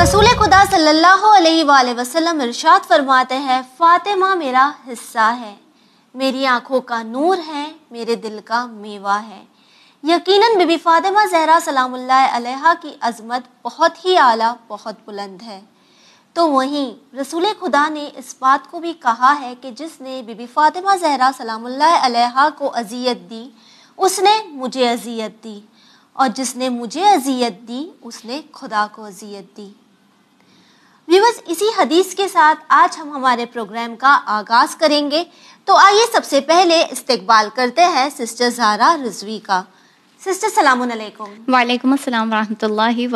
रसूल खुदा सल्लल्लाहु अलैहि वसल्लम इरशाद फरमाते हैं फातिमा मेरा हिस्सा है मेरी आंखों का नूर है मेरे दिल का मेवा है यकीनन बीबी फातिमा जहरा सलामुल्लाह अलैहा की अजमत बहुत ही आला बहुत बुलंद है तो वहीं रसूल खुदा ने इस बात को भी कहा है कि जिसने बीबी फातिमा जहरा सलाम्ला को अजियत दी उसने मुझे अजियत दी और जिसने मुझे अजियत दी उसने खुदा को अजियत दी व्यूवर्स इसी हदीस के साथ आज हम हमारे प्रोग्राम का आगाज़ करेंगे तो आइए सबसे पहले इस्तकबाल करते हैं सिस्टर जारा रिजवी का सिस्टर सलाम वालेकुम असल अस्सलाम वरहमतुल्लाहि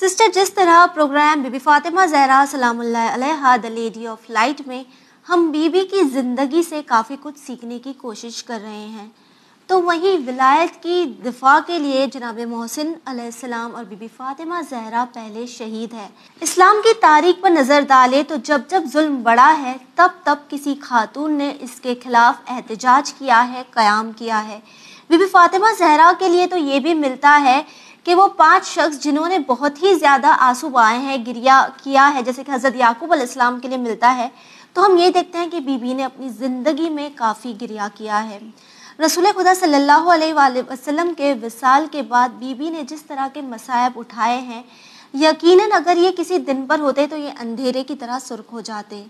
सिस्टर जिस तरह प्रोग्राम बीबी फातिमा जहरा सलाम द लेडी ऑफ लाइट में हम बीबी की ज़िंदगी से काफ़ी कुछ सीखने की कोशिश कर रहे हैं तो वहीं विलायत की दिफा के लिए जनाब मोहसिन अलैहिस्सलाम और बीबी फातिमा जहरा पहले शहीद है इस्लाम की तारीख पर नज़र डाले तो जब जब जुल्म बढ़ा है तब तब किसी खातून ने इसके खिलाफ एहतजाज किया है क़्याम किया है बीबी फातिमा जहरा के लिए तो ये भी मिलता है कि वो पांच शख्स जिन्होंने बहुत ही ज़्यादा आंसू बहाए हैं गिरिया किया है जैसे कि हज़रत याकूब अलैहिस्सलाम के लिए मिलता है तो हम ये देखते हैं कि बीबी ने अपनी ज़िंदगी में काफ़ी गिरिया किया है रसूल खुदा सल्लल्लाहु अलैहि वसल्लम के विसाल के बाद बीबी ने जिस तरह के मसायब उठाए हैं यकीनन अगर ये किसी दिन पर होते तो ये अंधेरे की तरह सुर्ख हो जाते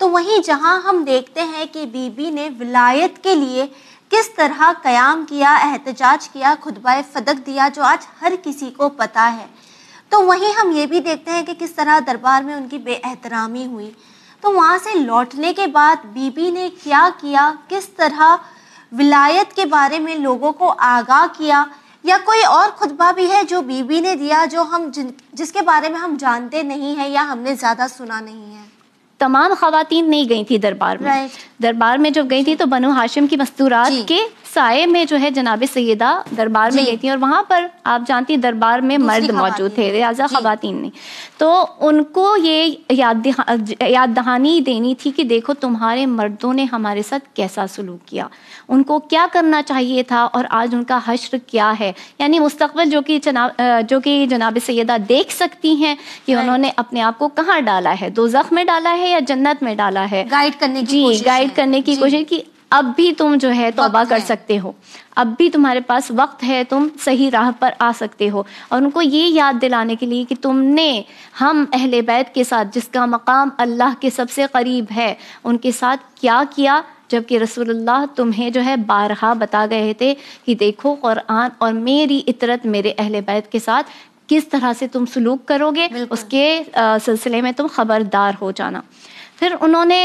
तो वहीं जहां हम देखते हैं कि बीबी ने विलायत के लिए किस तरह क़याम किया एहतजाज किया खुदबाए फदक दिया जो आज हर किसी को पता है तो वहीं हम ये भी देखते हैं कि किस तरह दरबार में उनकी बेअहतरामी हुई तो वहाँ से लौटने के बाद बीबी ने क्या किया किस तरह विलायत के बारे में लोगों को आगाह किया या कोई और खुतबा भी है जो बीबी ने दिया जो हम जिन जिसके बारे में हम जानते नहीं हैं या हमने ज़्यादा सुना नहीं है तमाम खातन नहीं गई थी दरबार में दरबार में जब गई थी तो बनो हाशिम की मस्तूरात के साय में जो है जनाब सैदा दरबार में गई थी और वहां पर आप जानती दरबार में मर्द मौजूद थे लिहाजा खातन ने तो उनको ये याद याद दहानी देनी थी कि देखो तुम्हारे मर्दों ने हमारे साथ कैसा सलूक किया उनको क्या करना चाहिए था और आज उनका हश्र क्या है यानी मुस्तबल जो कि जो कि जनाब सैदा देख सकती हैं कि उन्होंने अपने आप को कहाँ डाला है दो जख्म में डाला है या जन्नत में डाला है गाइड करने की जी गाइड करने की कोशिश की अब भी तुम जो है तोबा कर सकते हो अब भी तुम्हारे पास वक्त है तुम सही राह पर आ सकते हो और उनको ये याद दिलाने के लिए कि तुमने हम अहले बैत के साथ जिसका मकाम अल्लाह के सबसे करीब है उनके साथ क्या किया जबकि रसूलुल्लाह तुम्हें जो है बारहा बता गए थे कि देखो क़ुरान और मेरी इतरत मेरे अहले बैत के साथ किस तरह से तुम सलूक करोगे उसके सिलसिले में तुम खबरदार हो जाना फिर उन्होंने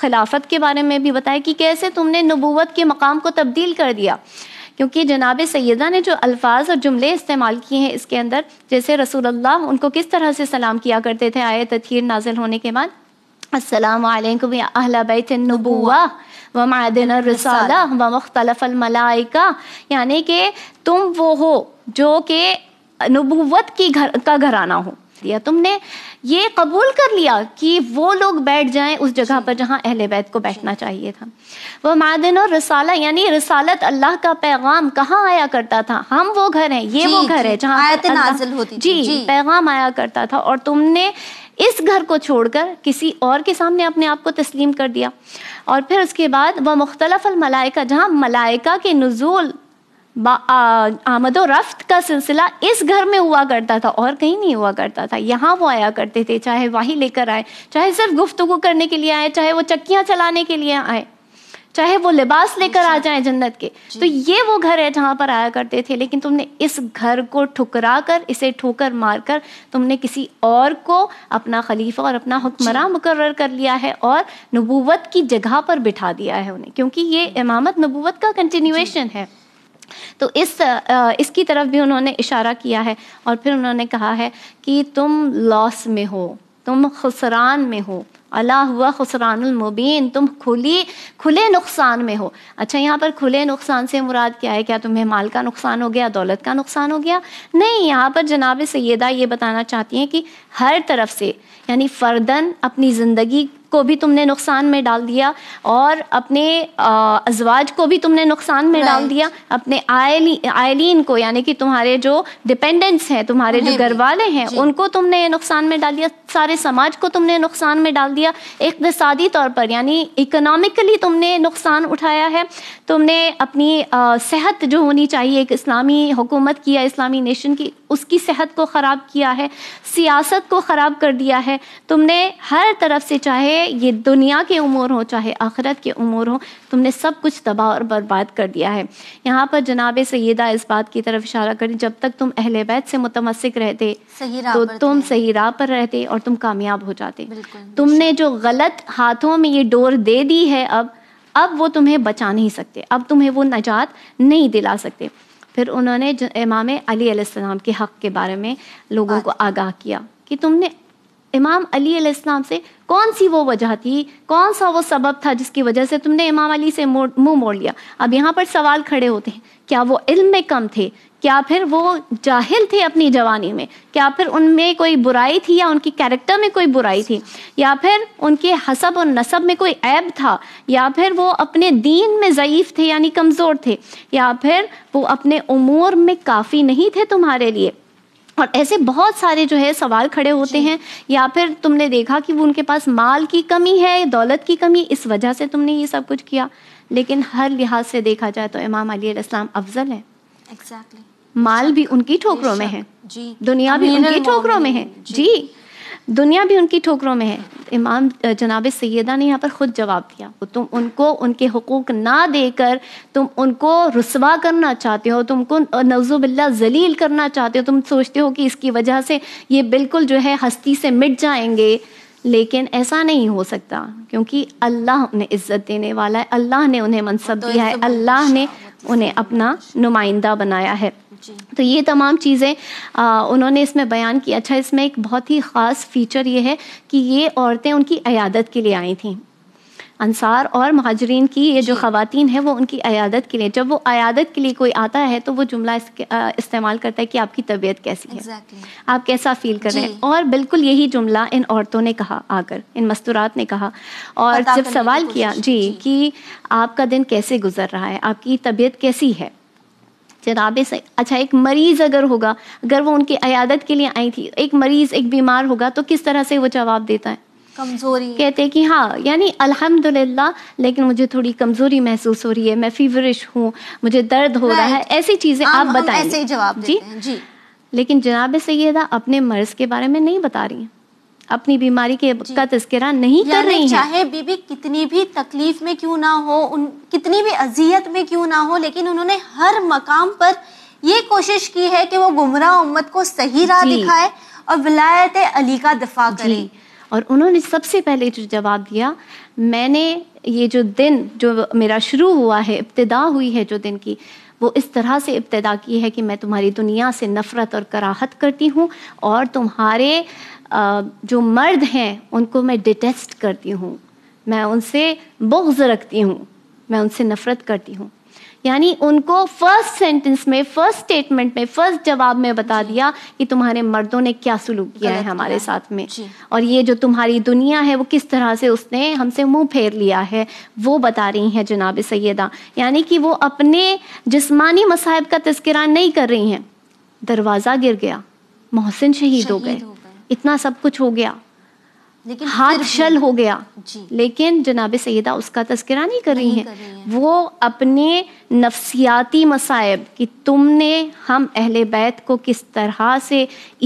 खिलाफत के बारे में भी बताया कि कैसे तुमने नबूवत के मकाम को तब्दील कर दिया क्योंकि जनाब सैदा ने जो अल्फाज और जुमले इस्तेमाल किए हैं इसके अंदर जैसे रसूल अल्लाह उनको किस तरह से सलाम किया करते थे आय तथीर नाजिल होने के बाद असलकुम अहला नबुआ व मादिन रसाला व मुख्तलफ़ यानी कि तुम वो हो जो कि नबूवत की घर का घराना हो दिया तुमने ये कबूल कर लिया कि वो लोग बैठ जाएं उस जगह पर जहाँ अहले बैत को बैठना चाहिए था वह मादन और रसाला यानी रसालत अल्लाह का पैगाम कहाँ आया करता था हम वो घर हैं ये वो घर है जहाँ नाजिल होती जी, जी पैगाम आया करता था और तुमने इस घर को छोड़कर किसी और के सामने अपने आप को तस्लीम कर दिया और फिर उसके बाद वह मुख्तलफ मलाइका जहाँ मलाइका के नजूल आमदो रफ्त का सिलसिला इस घर में हुआ करता था और कहीं नहीं हुआ करता था यहाँ वो आया करते थे चाहे वही लेकर आए चाहे सिर्फ गुफ्तगु करने के लिए आए चाहे वो चक्कियाँ चलाने के लिए आए चाहे वो लिबास लेकर आ अच्छा। जाए जन्नत के तो ये वो घर है जहाँ पर आया करते थे लेकिन तुमने इस घर को ठुकरा कर इसे ठोकर मार कर तुमने किसी और को अपना खलीफा और अपना हुक्मरान मुकर कर लिया है और नबूवत की जगह पर बिठा दिया है उन्हें क्योंकि ये इमामत नबूवत का कंटिन्यूएशन है तो इस इसकी तरफ भी उन्होंने इशारा किया है और फिर उन्होंने कहा है कि तुम लॉस में हो तुम खुसरान में हो अला हुआ खुसरानमबीन तुम खुली खुले नुकसान में हो अच्छा यहाँ पर खुले नुकसान से मुराद क्या है क्या तुम्हें माल का नुकसान हो गया दौलत का नुकसान हो गया नहीं यहाँ पर जनाब सैदा ये बताना चाहती हैं कि हर तरफ से यानी फ़र्दन अपनी ज़िंदगी को भी तुमने नुकसान में डाल दिया और अपने अजवाज को भी तुमने नुकसान में डाल दिया अपने आयली आयलीन को यानी कि तुम्हारे जो डिपेंडेंट्स हैं तुम्हारे जो घर वाले हैं उनको तुमने नुकसान में डाल दिया सारे समाज को तुमने नुकसान में डाल दिया इकतसादी तौर पर यानी इकोनॉमिकली तुमने नुकसान उठाया है तुमने अपनी सेहत जो होनी चाहिए एक इस्लामी हुकूमत की या इस्लामी नेशन की उसकी सेहत को ख़राब किया है सियासत को ख़राब कर दिया है तुमने हर तरफ से चाहे ये दुनिया के उमूर हो चाहे आखरत के उमूर हो तुमने सब कुछ तबाह और बर्बाद कर दिया है यहाँ पर जनाब सैदा इस बात की तरफ इशारा करें जब तक तुम अहल बैत से मुतमसिक रहते तो तुम सही राह पर रहते और तुम कामयाब हो जाते तुमने जो गलत हाथों में ये डोर दे दी है अब अब वो तुम्हें बचा नहीं सकते अब तुम्हें वो नजात नहीं दिला सकते फिर उन्होंने इमाम अली के हक़ के बारे में लोगों को आगाह किया कि तुमने इमाम अली अलीस्म से कौन सी वो वजह थी कौन सा वो सबब था जिसकी वजह से तुमने इमाम अली से मुंह मोड़ लिया अब यहाँ पर सवाल खड़े होते हैं क्या वो इल्म में कम थे क्या फिर वो जाहिल थे अपनी जवानी में क्या फिर उनमें कोई बुराई थी या उनकी कैरेक्टर में कोई बुराई थी या फिर उनके हसब और नसब में कोई ऐब था या फिर वो अपने दीन में ज़यीफ़ थे यानी कमज़ोर थे या फिर वो अपने उमूर में काफ़ी नहीं थे तुम्हारे लिए और ऐसे बहुत सारे जो है सवाल खड़े होते हैं या फिर तुमने देखा कि वो उनके पास माल की कमी है दौलत की कमी इस वजह से तुमने ये सब कुछ किया लेकिन हर लिहाज से देखा जाए तो इमाम अली इस्लाम अफजल है exactly. माल भी उनकी ठोकरों में है जी दुनिया भी उनकी ठोकरों में है जी, जी। दुनिया भी उनकी ठोकरों में है इमाम जनाब सैदा ने यहाँ पर ख़ुद जवाब दिया तुम उनको उनके हकूक़ ना देकर तुम उनको रसवा करना चाहते हो तुमको नवजुबिल्ला जलील करना चाहते हो तुम सोचते हो कि इसकी वजह से ये बिल्कुल जो है हस्ती से मिट जाएंगे लेकिन ऐसा नहीं हो सकता क्योंकि अल्लाह उन्हें इज्जत देने वाला है अल्लाह ने उन्हें मनसब तो दिया है अल्लाह ने मतलब उन्हें अपना नुमाइंदा बनाया है तो ये तमाम चीज़ें उन्होंने इसमें बयान किया अच्छा इसमें एक बहुत ही ख़ास फीचर ये है कि ये औरतें उनकी अयादत के लिए आई थी अंसार और महाजरीन की ये जो खातन है वो उनकी अयादत के लिए जब वो अयादत के लिए कोई आता है तो वो जुमला इस्तेमाल करता है कि आपकी तबीयत कैसी है exactly. आप कैसा फील कर रहे हैं और बिल्कुल यही जुमला इन औरतों ने कहा आकर इन मस्तूरात ने कहा और जब सवाल किया जी, जी कि आपका दिन कैसे गुजर रहा है आपकी तबीयत कैसी है जनाबे से अच्छा एक मरीज़ अगर होगा अगर वो उनकी अयादत के लिए आई थी एक मरीज़ एक बीमार होगा तो किस तरह से वो जवाब देता है कमज़ोरी कहते कि हाँ यानी अल्हम्दुलिल्लाह लेकिन मुझे थोड़ी कमज़ोरी महसूस हो रही है मैं फीवरिश हूँ मुझे दर्द हो रहा है ऐसी चीज़ें आप बताएं ऐसे ही जवाब जी जी लेकिन जनाब सैदा अपने मर्ज़ के बारे में नहीं बता रही अपनी बीमारी के का तस्करा नहीं कर रही चाहे बीबी कितनी भी तकलीफ में क्यों ना हो उन कितनी भी अजियत में क्यों ना हो लेकिन उन्होंने हर मकाम पर ये कोशिश की है कि वो गुमराह उम्मत को सही राह दिखाए और विलायत अली का दफा करे और उन्होंने सबसे पहले जो जवाब दिया मैंने ये जो दिन जो मेरा शुरू हुआ है इब्तदा हुई है जो दिन की वो इस तरह से इब्तदा की है कि मैं तुम्हारी दुनिया से नफ़रत और कराहत करती हूँ और तुम्हारे जो मर्द हैं उनको मैं डिटेस्ट करती हूँ मैं उनसे बोग्ज रखती हूँ मैं उनसे नफरत करती हूँ यानी उनको फर्स्ट सेंटेंस में फर्स्ट स्टेटमेंट में फर्स्ट जवाब में बता दिया कि तुम्हारे मर्दों ने क्या सुलूक किया है हमारे साथ में और ये जो तुम्हारी दुनिया है वो किस तरह से उसने हमसे मुंह फेर लिया है वो बता रही हैं जनाब सैदा यानी कि वो अपने जिस्मानी मसाहब का तस्करा नहीं कर रही हैं दरवाज़ा गिर गया मोहसिन शहीद हो गए इतना सब कुछ हो गया लेकिन हाथ शल हो गया जी। लेकिन जनाब सैदा उसका तस्करा नहीं कर रही हैं है। वो अपने नफसियाती मसायब कि तुमने हम अहले बैत को किस तरह से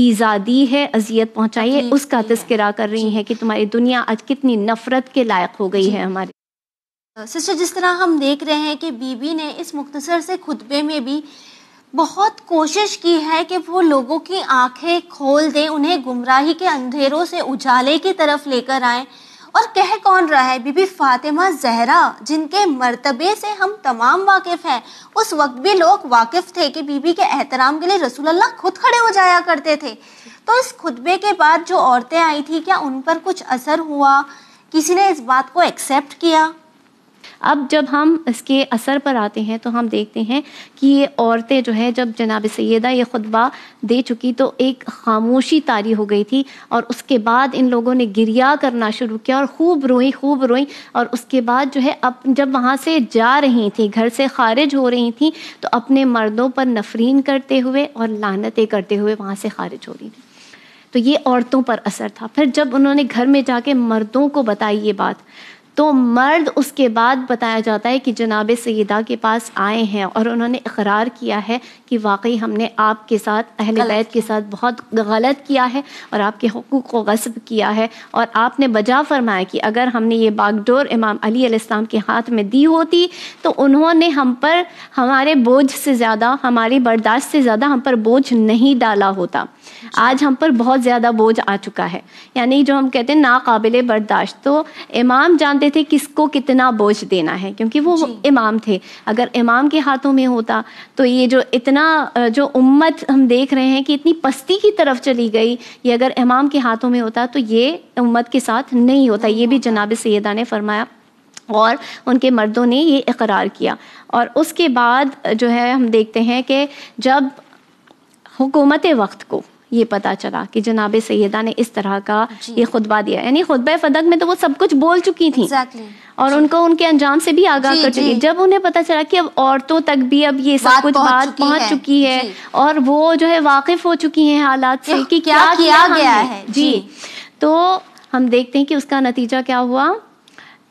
ईज़ा दी है अजियत पहुँचाई है उसका तस्करा कर रही हैं कि तुम्हारी दुनिया आज कितनी नफ़रत के लायक हो गई है हमारे सिस्टर जिस तरह हम देख रहे हैं कि बीबी ने इस मुख्तसर से खुतबे में भी बहुत कोशिश की है कि वो लोगों की आंखें खोल दें उन्हें गुमराही के अंधेरों से उजाले की तरफ लेकर आए और कह कौन रहा है बीबी फातिमा जहरा जिनके मर्तबे से हम तमाम वाकिफ़ हैं उस वक्त भी लोग वाकिफ़ थे कि बीबी के एहतराम के लिए अल्लाह खुद खड़े हो जाया करते थे तो इस खुतबे के बाद जो औरतें आई थी क्या उन पर कुछ असर हुआ किसी ने इस बात को एक्सेप्ट किया अब जब हम इसके असर पर आते हैं तो हम देखते हैं कि ये औरतें जो है जब जनाब सैदा ये खुतबा दे चुकी तो एक खामोशी तारी हो गई थी और उसके बाद इन लोगों ने गिरिया करना शुरू किया और खूब रोई खूब रोई और उसके बाद जो है अब जब वहाँ से जा रही थी घर से खारिज हो रही थी तो अपने मर्दों पर नफरीन करते हुए और लानतें करते हुए वहाँ से खारिज हो रही थी तो ये औरतों पर असर था फिर जब उन्होंने घर में जाके मर्दों को बताई ये बात तो मर्द उसके बाद बताया जाता है कि जनाब सैदा के पास आए हैं और उन्होंने इकरार किया है कि वाकई हमने आपके साथ अहल बैत के साथ बहुत गलत किया है और आपके हकूक़ को गसब किया है और आपने बजा फरमाया कि अगर हमने ये बागडोर इमाम अली इस्लाम के हाथ में दी होती तो उन्होंने हम पर हमारे बोझ से ज़्यादा हमारी बर्दाश्त से ज़्यादा हम पर बोझ नहीं डाला होता आज हम पर बहुत ज़्यादा बोझ आ चुका है यानी जो हम कहते हैं नाकबिल बर्दाश्त तो इमाम जानते थे किसको कितना बोझ देना है क्योंकि वो इमाम थे अगर इमाम के हाथों में होता तो ये जो इतना जो उम्मत हम देख रहे हैं कि इतनी पस्ती की तरफ चली गई ये अगर इमाम के हाथों में होता तो ये उम्मत के साथ नहीं होता ये भी जनाब सैदा ने फरमाया और उनके मर्दों ने ये इकरार किया और उसके बाद जो है हम देखते हैं कि जब हुकूमत वक्त को ये पता चला कि जनाब सैदा ने इस तरह का ये खुतबा दिया यानी खुतब फदक में तो वो सब कुछ बोल चुकी थी exactly. और उनको उनके अंजाम से भी आगाह कर चुकी जब उन्हें पता चला कि अब औरतों तक भी अब ये सब कुछ बात पहुंच चुकी है और वो जो है वाकिफ हो चुकी हैं हालात से कि क्या किया गया है जी तो हम देखते हैं कि उसका नतीजा क्या हुआ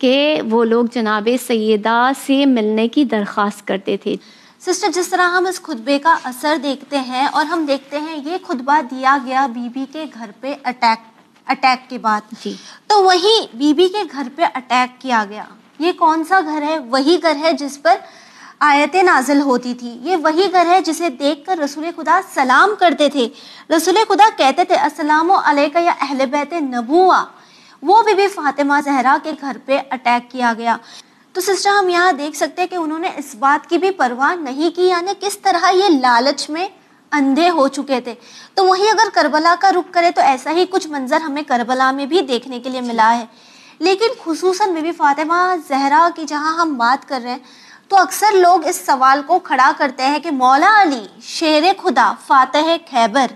कि वो लोग जनाब सैदा से मिलने की दरख्वास्त करते थे सिस्टर जिस तरह हम इस खुतबे का असर देखते हैं और हम देखते हैं ये खुतबा दिया गया बीबी के घर पे अटैक अटैक के बाद जी तो वही बीबी के घर पे अटैक किया गया ये कौन सा घर है वही घर है जिस पर आयतें नाजिल होती थी ये वही घर है जिसे देखकर रसूल खुदा सलाम करते थे रसूल खुदा कहते थे असलम या अहल बैत नबुआ वो बीबी फातिमा जहरा के घर पे अटैक किया गया तो सिस्टर हम यहाँ देख सकते हैं कि उन्होंने इस बात की भी परवाह नहीं की यानी किस तरह ये लालच में अंधे हो चुके थे तो वहीं अगर करबला का रुख करें तो ऐसा ही कुछ मंजर हमें करबला में भी देखने के लिए मिला है लेकिन खसूस बीबी फातिमा जहरा की जहाँ हम बात कर रहे हैं तो अक्सर लोग इस सवाल को खड़ा करते हैं कि मौला अली शेर खुदा फातह खैबर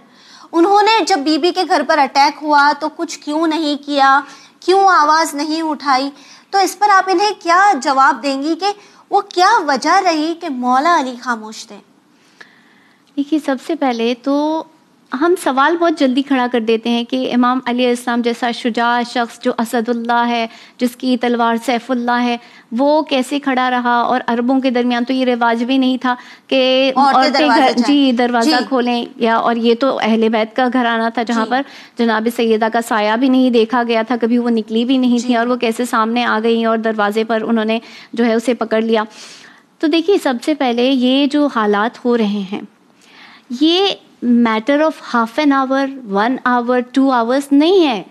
उन्होंने जब बीबी के घर पर अटैक हुआ तो कुछ क्यों नहीं किया क्यों आवाज़ नहीं उठाई तो इस पर आप इन्हें क्या जवाब देंगी कि वो क्या वजह रही कि मौला अली खामोश थे देखिए सबसे पहले तो हम सवाल बहुत जल्दी खड़ा कर देते हैं कि इमाम अली इस्लाम जैसा शुजा शख्स जो असदुल्ला है जिसकी तलवार सैफुल्ला है वो कैसे खड़ा रहा और अरबों के दरमियान तो ये रिवाज भी नहीं था कि औरतें घर जी दरवाज़ा खोलें या और ये तो अहल बैत का घराना था जहाँ पर जनाब सैदा का साया भी नहीं देखा गया था कभी वो निकली भी नहीं थी और वो कैसे सामने आ गई और दरवाजे पर उन्होंने जो है उसे पकड़ लिया तो देखिए सबसे पहले ये जो हालात हो रहे हैं ये matter of half an hour one hour two hours नहीं है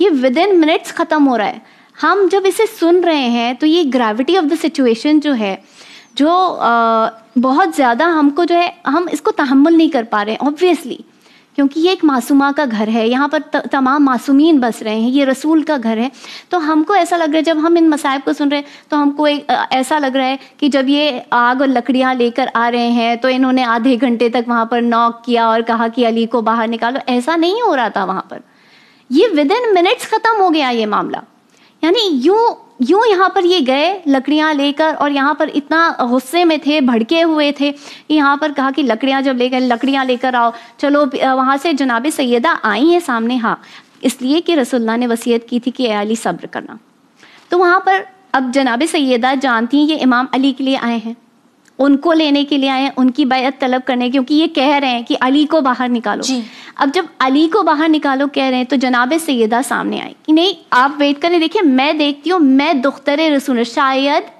ये विद इन मिनट्स ख़त्म हो रहा है हम जब इसे सुन रहे हैं तो ये ग्रेविटी ऑफ द सिचुएशन जो है जो आ, बहुत ज़्यादा हमको जो है हम इसको तहमुल नहीं कर पा रहे हैं ऑब्वियसली क्योंकि ये एक मासूमा का घर है यहाँ पर तमाम मासूमीन बस रहे हैं ये रसूल का घर है तो हमको ऐसा लग रहा है जब हम इन मसायब को सुन रहे हैं तो हमको एक ऐसा लग रहा है कि जब ये आग और लकड़ियाँ लेकर आ रहे हैं तो इन्होंने आधे घंटे तक वहाँ पर नॉक किया और कहा कि अली को बाहर निकालो ऐसा नहीं हो रहा था वहाँ पर ये विद इन मिनट्स ख़त्म हो गया ये मामला यानी यूँ यूं यहाँ पर ये गए लकड़ियाँ लेकर और यहाँ पर इतना गुस्से में थे भड़के हुए थे यहाँ पर कहा कि लकड़ियाँ जब ले गए लकड़ियाँ लेकर आओ चलो वहाँ से जनाब सैदा आई हैं सामने हाँ इसलिए कि रसुल्ला ने वसीयत की थी कि अली सब्र करना तो वहाँ पर अब जनाब सैदा जानती हैं ये इमाम अली के लिए आए हैं उनको लेने के लिए आए उनकी बैत तलब करने क्योंकि ये कह रहे हैं कि अली को बाहर निकालो जी। अब जब अली को बाहर निकालो कह रहे हैं तो जनाब सैदा सामने आए कि नहीं आप वेट करें देखिए मैं देखती हूँ मैं दुख्तर रसूल शायद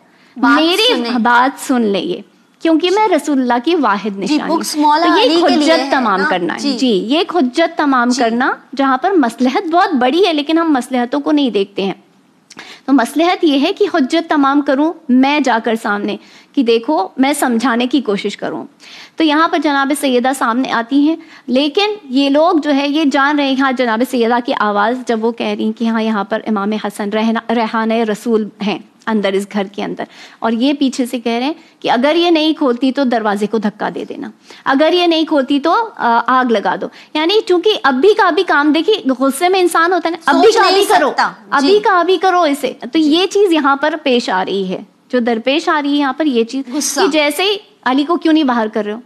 मेरी बात सुन ले ये क्योंकि मैं रसूल्ला की वाहिद निशानी तो ये खुजत तमाम करना है जी, जी ये खुजत तमाम करना जहाँ पर मसलहत बहुत बड़ी है लेकिन हम मसलहतों को नहीं देखते हैं तो मसलहत ये है कि हजत तमाम करूं मैं जाकर सामने कि देखो मैं समझाने की कोशिश करूं तो यहाँ पर जनाब सैदा सामने आती हैं लेकिन ये लोग जो है ये जान रहे हैं हाँ जनाब सैदा की आवाज़ जब वो कह रही कि हाँ यहाँ पर इमाम हसन रहना रहान रसूल हैं अंदर इस घर के अंदर और ये पीछे से कह रहे हैं कि अगर ये नहीं खोलती तो दरवाजे को धक्का दे देना अगर ये नहीं खोलती तो आग लगा दो यानी चूंकि अभी का अभी काम देखिए गुस्से में इंसान होता है ना अभी का अभी करो अभी का अभी करो इसे तो ये चीज यहाँ पर पेश आ रही है जो दरपेश आ रही है यहाँ पर ये चीज जैसे ही अली को क्यों नहीं बाहर कर रहे हो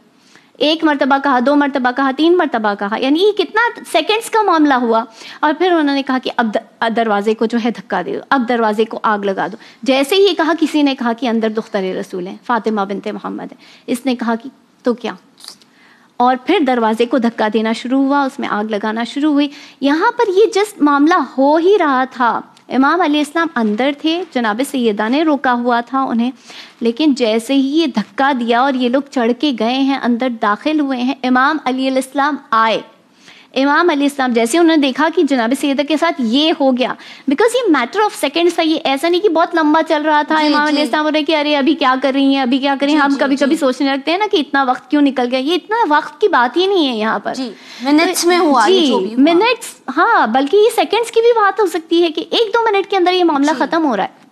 एक मरतबा कहा दो मरतबा कहा तीन मरतबा कहा यानी ये कितना सेकेंड्स का मामला हुआ और फिर उन्होंने कहा कि अब दरवाजे को जो है धक्का दे दो अब दरवाजे को आग लगा दो जैसे ही कहा किसी ने कहा कि अंदर दुख्तर रसूल हैं फातिमा बिनते मोहम्मद है इसने कहा कि तो क्या और फिर दरवाजे को धक्का देना शुरू हुआ उसमें आग लगाना शुरू हुई यहाँ पर ये जस्ट मामला हो ही रहा था इमाम अली इस्लाम अंदर थे जनाब सैदा ने रोका हुआ था उन्हें लेकिन जैसे ही ये धक्का दिया और ये लोग चढ़ के गए हैं अंदर दाखिल हुए हैं इमाम अली इस्लाम आए इमाम अली इस्लाम जैसे उन्होंने देखा कि जनाब सैदा के साथ ये हो गया बिकॉज ये मैटर ऑफ सेकेंड्स था ये ऐसा नहीं कि बहुत लंबा चल रहा था जी, इमाम अली इस्लाम उन्होंने कि अरे अभी क्या कर रही हैं अभी क्या करें हम कभी कभी सोचने लगते हैं ना कि इतना वक्त क्यों निकल गया ये इतना वक्त की बात ही नहीं है यहाँ पर मिनट्स में हुआ जी मिनट्स हाँ बल्कि ये सेकेंड्स की भी बात हो सकती है कि एक दो मिनट के अंदर ये मामला खत्म हो रहा है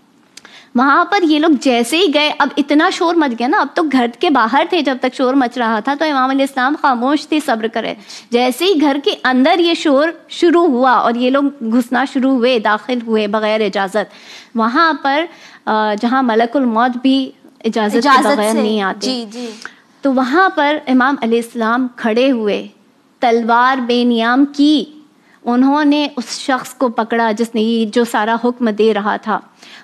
वहां पर ये लोग जैसे ही गए अब इतना शोर मच गया ना अब तो घर के बाहर थे जब तक शोर मच रहा था तो इमाम इस्लाम खामोश थे सब्र करे जैसे ही घर के अंदर ये शोर शुरू हुआ और ये लोग घुसना शुरू हुए दाखिल हुए बगैर इजाज़त वहां पर जहाँ मलकुल मौत भी इजाज़त बगैर नहीं आती जी जी तो वहां पर इमाम अली इस्लाम खड़े हुए तलवार बेनियाम की उन्होंने उस शख्स को पकड़ा जिसने ये जो सारा हुक्म दे रहा था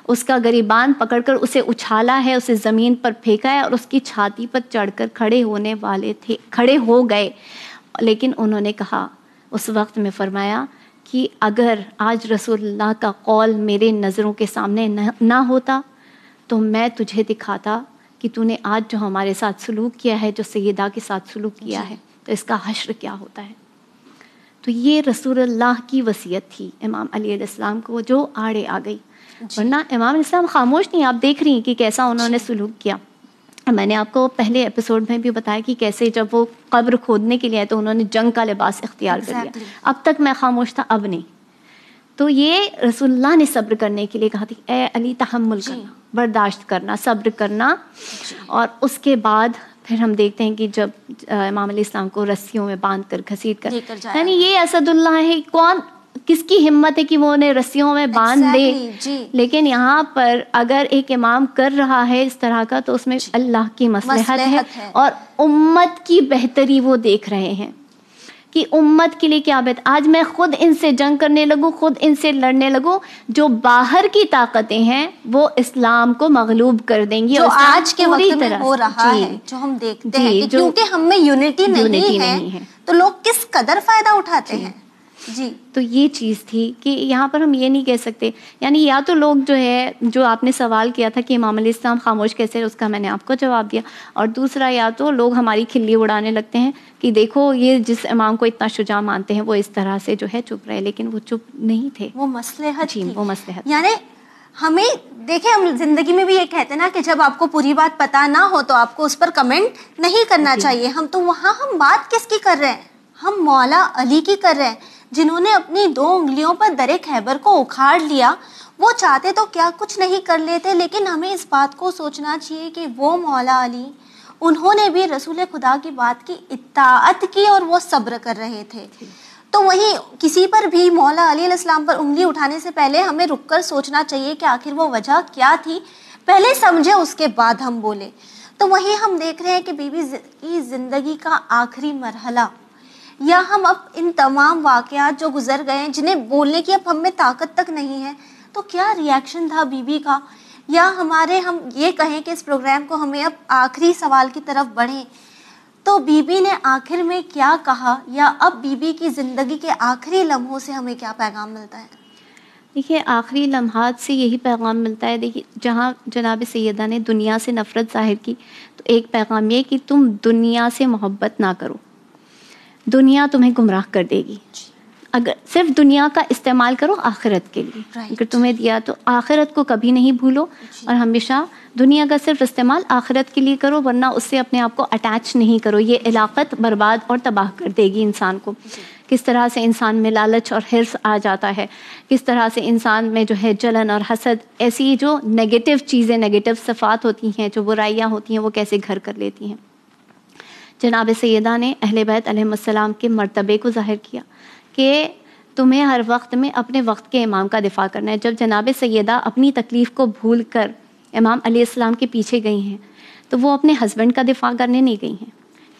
उसका गरीबान पकड़कर उसे उछाला है उसे ज़मीन पर फेंका है और उसकी छाती पर चढ़कर खड़े होने वाले थे खड़े हो गए लेकिन उन्होंने कहा उस वक्त में फरमाया कि अगर आज रसोल्ला का कौल मेरे नज़रों के सामने न, ना होता तो मैं तुझे दिखाता कि तूने आज जो हमारे साथ सलूक किया है जो सैदा के साथ सलूक किया है तो इसका हश्र क्या होता है तो ये अल्लाह की वसीयत थी इमाम अली को जो आड़े आ गई वरना इमाम इस्लाम खामोश नहीं आप देख रही हैं कि कैसा उन्होंने सलूक किया मैंने आपको पहले एपिसोड में भी बताया कि कैसे जब वो कब्र खोदने के लिए आए तो उन्होंने जंग का लिबास इख्तियार exactly. कर लिया अब तक मैं खामोश था अब नहीं तो ये रसुल्ला ने सब्र करने के लिए कहा था ए अली तहमुल करना बर्दाश्त करना सब्र करना और उसके बाद फिर हम देखते हैं कि जब इमाम इस्लाम को रस्सियों में बांध कर घसीट कर यानी ये असदुल्ला है कौन किसकी हिम्मत है कि वो उन्हें रस्सियों में बांध exactly, दे लेकिन यहाँ पर अगर एक इमाम कर रहा है इस तरह का तो उसमें अल्लाह की मसलहत है, है और उम्मत की बेहतरी वो देख रहे हैं कि उम्मत के लिए क्या बेहतर आज मैं खुद इनसे जंग करने लगूँ खुद इनसे लड़ने लगूँ जो बाहर की ताकतें हैं वो इस्लाम को मगलूब कर देंगी जो आज के वक्त में हो रहा है जो हम देखते हैं क्योंकि हम में यूनिटी नहीं, नहीं है तो लोग किस कदर फायदा उठाते हैं जी तो ये चीज़ थी कि यहाँ पर हम ये नहीं कह सकते यानी या तो लोग जो है जो आपने सवाल किया था कि इमाम इस्लाम खामोश कैसे उसका मैंने आपको जवाब दिया और दूसरा या तो लोग हमारी खिल्ली उड़ाने लगते हैं कि देखो ये जिस इमाम को इतना शुजा मानते हैं वो इस तरह से जो है चुप रहे लेकिन वो चुप नहीं थे वो मसले जी वो मसलहत यानी हमें देखें हम जिंदगी में भी ये कहते हैं ना कि जब आपको पूरी बात पता ना हो तो आपको उस पर कमेंट नहीं करना चाहिए हम तो वहाँ हम बात किसकी कर रहे हैं हम मौला अली की कर रहे हैं जिन्होंने अपनी दो उंगलियों पर दरे खैबर को उखाड़ लिया वो चाहते तो क्या कुछ नहीं कर लेते लेकिन हमें इस बात को सोचना चाहिए कि वो मौला अली उन्होंने भी रसूल खुदा की बात की इतात की और वो सब्र कर रहे थे तो वहीं किसी पर भी मौला अली अलीस्म पर उंगली उठाने से पहले हमें रुककर सोचना चाहिए कि आखिर वो वजह क्या थी पहले समझे उसके बाद हम बोले तो वहीं हम देख रहे हैं कि बीबी की ज़िंदगी का आखिरी मरहला या हम अब इन तमाम वाक़ात जो गुजर गए हैं जिन्हें बोलने की अब हम में ताकत तक नहीं है तो क्या रिएक्शन था बीबी का या हमारे हम ये कहें कि इस प्रोग्राम को हमें अब आखिरी सवाल की तरफ बढ़ें तो बीबी ने आखिर में क्या कहा या अब बीबी की ज़िंदगी के आखिरी लम्हों से हमें क्या पैगाम मिलता है देखिए आखिरी लम्हात से यही पैगाम मिलता है देखिए जहाँ जनाब सैदा ने दुनिया से नफ़रत ज़ाहिर की तो एक पैगाम ये कि तुम दुनिया से मोहब्बत ना करो दुनिया तुम्हें गुमराह कर देगी अगर सिर्फ दुनिया का इस्तेमाल करो आखिरत के लिए अगर तुम्हें दिया तो आखिरत को कभी नहीं भूलो और हमेशा दुनिया का सिर्फ इस्तेमाल आखिरत के लिए करो वरना उससे अपने आप को अटैच नहीं करो ये इलाकत बर्बाद और तबाह कर देगी इंसान को किस तरह से इंसान में लालच और हिरस आ जाता है किस तरह से इंसान में जो है जलन और हसद ऐसी जो नेगेटिव चीज़ें नेगेटिव सफ़ात होती हैं जो बुराइयाँ होती हैं वो कैसे घर कर लेती हैं जनाब सैदा ने अहल बैत अलैहिस्सलाम के मरतबे को ज़ाहिर किया कि तुम्हें हर वक्त में अपने वक्त के इमाम का दिफा करना है जब जनाब सैदा अपनी तकलीफ़ को भूल कर इमाम अली के पीछे गई हैं तो वो अपने हस्बैंड का दिफा करने नहीं गई हैं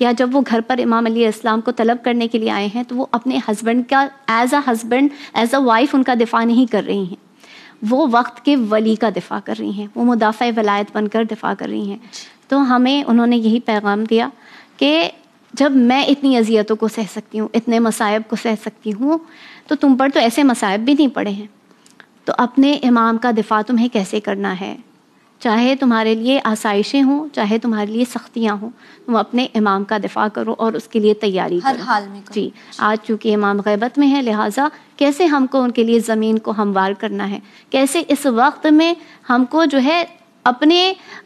या जब वो घर पर इमाम अली इस्लाम को तलब करने के लिए आए हैं तो वो अपने हस्बैंड का as a husband as a wife उनका दिफा नहीं कर रही हैं वो वक्त के वली का दिफा कर रही हैं वो मुदाफ़ वलायत बनकर दिफा कर रही हैं तो हमें उन्होंने यही पैगाम दिया कि जब मैं इतनी अजियतों को सह सकती हूँ इतने मसायब को सह सकती हूँ तो तुम पर तो ऐसे मसायब भी नहीं पड़े हैं तो अपने इमाम का दिफा तुम्हें कैसे करना है चाहे तुम्हारे लिए आसाइशें हों चाहे तुम्हारे लिए सख्तियाँ हों तुम अपने इमाम का दिफा करो और उसके लिए तैयारी हर करो। हाल में करो। जी आज चूँकि इमाम गैबत में है लिहाजा कैसे हमको उनके लिए ज़मीन को हमवार करना है कैसे इस वक्त में हमको जो है अपने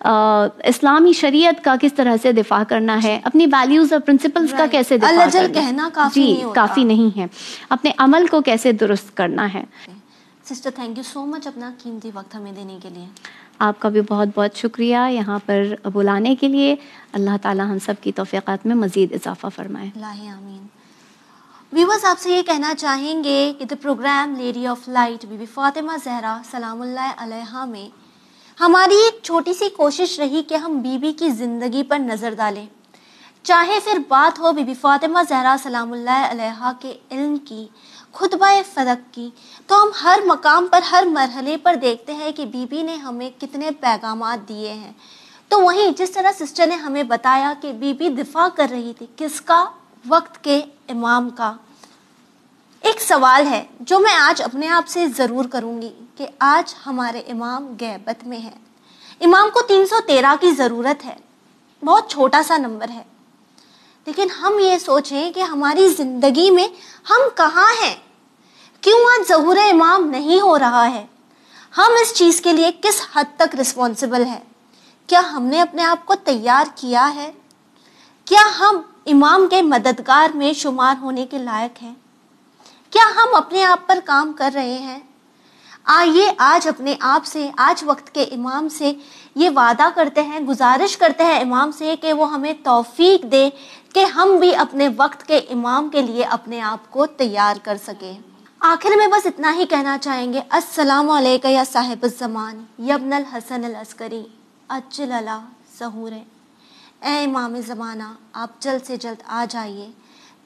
आ, इस्लामी शरीयत का किस तरह से दिफा करना है अपनी वैल्यूज और प्रिंसिपल्स का कैसे दिफा करना कहना काफी जी नहीं काफ़ी नहीं है अपने अमल को कैसे दुरुस्त करना है sister thank you so much अपना कीमती वक्त हमें देने के लिए आपका भी बहुत बहुत शुक्रिया यहाँ पर बुलाने के लिए अल्लाह ताला हम सब की तोफ़ीक़ात में मज़ीद इजाफ़ा फरमाए आमीन व्यूवर्स आपसे ये कहना चाहेंगे कि the program lady of light Bibi Fatima Zahra सलामुल्लाह अलैहा में हमारी एक छोटी सी कोशिश रही कि हम बीबी की ज़िंदगी पर नज़र डालें चाहे फिर बात हो बीबी फातिमा जहरा सलामुल्लाह के इल्म की खुतबा फरक की तो हम हर मकाम पर हर मरहले पर देखते हैं कि बीबी ने हमें कितने पैगाम दिए हैं तो वहीं जिस तरह सिस्टर ने हमें बताया कि बीबी दिफा कर रही थी किसका वक्त के इमाम का एक सवाल है जो मैं आज अपने आप से ज़रूर करूँगी कि आज हमारे इमाम गैबत में है इमाम को 313 की ज़रूरत है बहुत छोटा सा नंबर है लेकिन हम ये सोचें कि हमारी ज़िंदगी में हम कहाँ हैं क्यों आज जहूर इमाम नहीं हो रहा है हम इस चीज़ के लिए किस हद तक रिस्पॉन्सिबल हैं क्या हमने अपने आप को तैयार किया है क्या हम इमाम के मददगार में शुमार होने के लायक हैं क्या हम अपने आप पर काम कर रहे हैं आइए आज अपने आप से आज वक्त के इमाम से ये वादा करते हैं गुजारिश करते हैं इमाम से कि वो हमें तौफीक दे कि हम भी अपने वक्त के इमाम के लिए अपने आप को तैयार कर सकें आखिर में बस इतना ही कहना चाहेंगे अस्सलाम वालेकुम या साहिब ज़मान यबनल हसन अल अस्करी अच्छा सहूर ए इमाम ज़माना आप जल्द से जल्द आ जाइए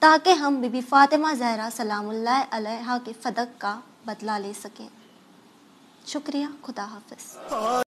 ताकि हम बीबी फ़ातिमा ज़हरा सलामुल्लाह के फ़दक का बदला ले सकें शुक्रिया खुदा हाफिज